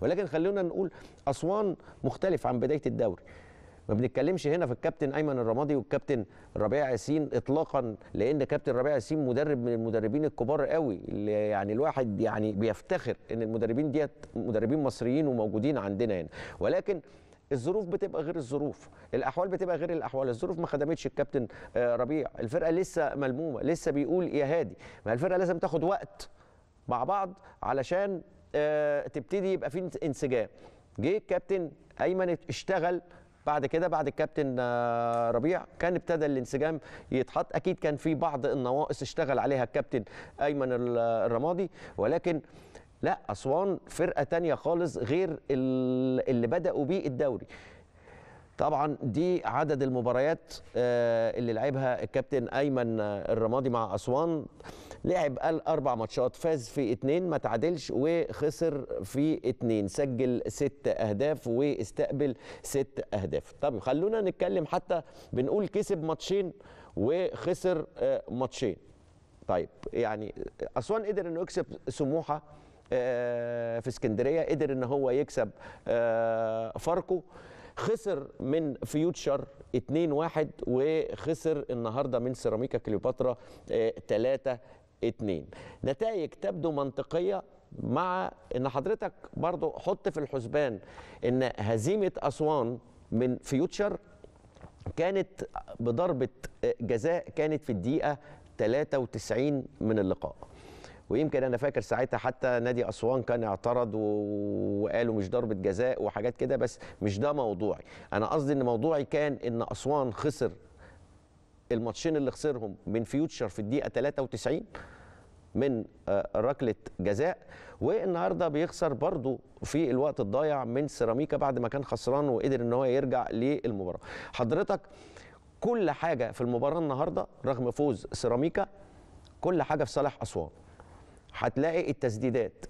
ولكن خلونا نقول اسوان مختلف عن بدايه الدوري ما بنتكلمش هنا في الكابتن ايمن الرمادي والكابتن ربيع ياسين اطلاقا لان كابتن ربيع ياسين مدرب من المدربين الكبار قوي اللي يعني الواحد يعني بيفتخر ان المدربين ديت مدربين مصريين وموجودين عندنا هنا ولكن الظروف بتبقى غير الظروف الاحوال بتبقى غير الاحوال الظروف ما خدمتش الكابتن آه، ربيع الفرقه لسه ملمومه لسه بيقول يا هادي ما الفرقه لازم تاخد وقت مع بعض علشان آه، تبتدي يبقى في انسجام جه الكابتن ايمن اشتغل بعد كده بعد الكابتن آه، ربيع كان ابتدى الانسجام يتحط اكيد كان في بعض النواقص اشتغل عليها الكابتن ايمن الرمادي ولكن لا اسوان فرقه تانية خالص غير اللي بداوا بيه الدوري طبعا دي عدد المباريات آه، اللي لعبها الكابتن ايمن الرمادي مع اسوان لعب الاربع ماتشات فاز في اتنين ما تعادلش وخسر في اتنين سجل ست اهداف واستقبل ست اهداف طب خلونا نتكلم حتى بنقول كسب ماتشين وخسر آه، ماتشين طيب يعني اسوان قدر انه يكسب سموحه آه، في اسكندريه قدر ان هو يكسب آه، فاركو خسر من فيوتشر 2-1 وخسر النهارده من سيراميكا كليوباترا 3 اتنين نتائج تبدو منطقية مع ان حضرتك برضو حط في الحسبان ان هزيمة اسوان من فيوتشر كانت بضربة جزاء كانت في الدقيقة 93 من اللقاء ويمكن انا فاكر ساعتها حتى نادي اسوان كان اعترض وقالوا مش ضربه جزاء وحاجات كده بس مش ده موضوعي انا قصدي ان موضوعي كان ان اسوان خسر الماتشين اللي خسرهم من فيوتشر في الدقيقه 93 من آه، ركله جزاء والنهارده بيخسر برضه في الوقت الضايع من سيراميكا بعد ما كان خسران وقدر ان هو يرجع للمباراه حضرتك كل حاجه في المباراه النهارده رغم فوز سيراميكا كل حاجه في صالح اسوان هتلاقي التسديدات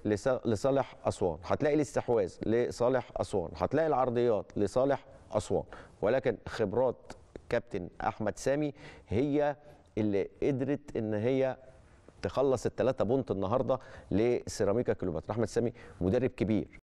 لصالح اسوان هتلاقي الاستحواذ لصالح اسوان هتلاقي العرضيات لصالح اسوان ولكن خبرات الكابتن احمد سامي هي اللي قدرت ان هي تخلص الثلاثه بونت النهارده لسيراميكا كليوباترا احمد سامي مدرب كبير